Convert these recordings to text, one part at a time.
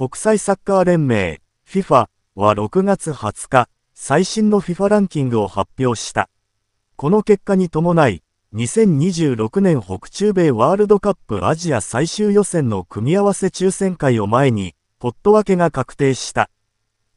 国際サッカー連盟 FIFA は6月20日、最新の FIFA ランキングを発表した。この結果に伴い、2026年北中米ワールドカップアジア最終予選の組み合わせ抽選会を前に、ポット分けが確定した。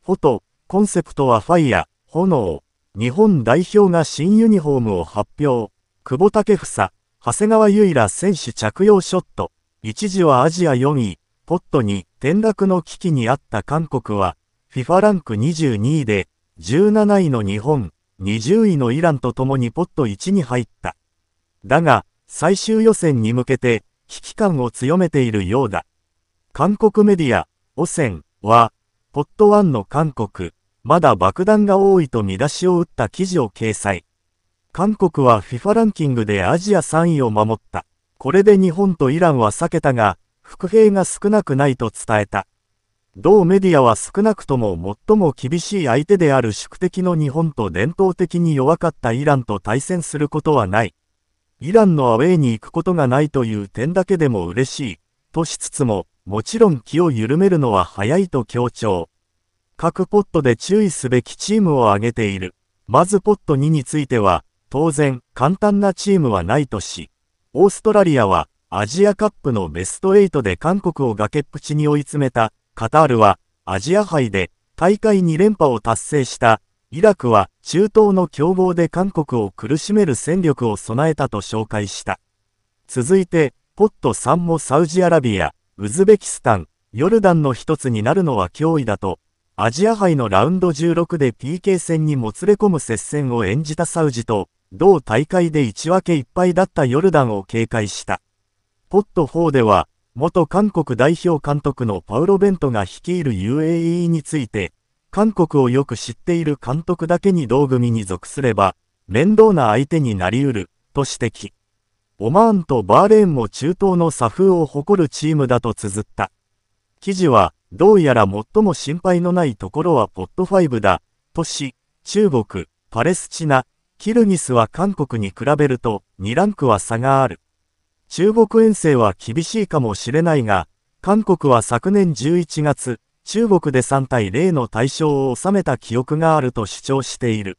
フォト、コンセプトはファイヤ、炎。日本代表が新ユニフォームを発表。久保建英、長谷川唯ら選手着用ショット。一時はアジア4位、ポットに転落の危機にあった韓国は、FIFA ランク22位で、17位の日本、20位のイランと共にポット1に入った。だが、最終予選に向けて、危機感を強めているようだ。韓国メディア、汚染は、ポット1の韓国、まだ爆弾が多いと見出しを打った記事を掲載。韓国は FIFA ランキングでアジア3位を守った。これで日本とイランは避けたが、伏兵が少なくないと伝えた。同メディアは少なくとも最も厳しい相手である宿敵の日本と伝統的に弱かったイランと対戦することはない。イランのアウェイに行くことがないという点だけでも嬉しい、としつつも、もちろん気を緩めるのは早いと強調。各ポットで注意すべきチームを挙げている。まずポット2については、当然、簡単なチームはないとし、オーストラリアは、アジアカップのベスト8で韓国を崖っぷちに追い詰めたカタールはアジア杯で大会2連覇を達成したイラクは中東の強豪で韓国を苦しめる戦力を備えたと紹介した。続いて、ポット3もサウジアラビア、ウズベキスタン、ヨルダンの一つになるのは脅威だと、アジア杯のラウンド16で PK 戦にもつれ込む接戦を演じたサウジと、同大会で1分け1敗だったヨルダンを警戒した。ポット4では、元韓国代表監督のパウロ・ベントが率いる UAE について、韓国をよく知っている監督だけに同組に属すれば、面倒な相手になり得る、と指摘。オマーンとバーレーンも中東の作風を誇るチームだと綴った。記事は、どうやら最も心配のないところはポット5だ、とし、中国、パレスチナ、キルギスは韓国に比べると2ランクは差がある。中国遠征は厳しいかもしれないが、韓国は昨年11月、中国で3対0の対象を収めた記憶があると主張している。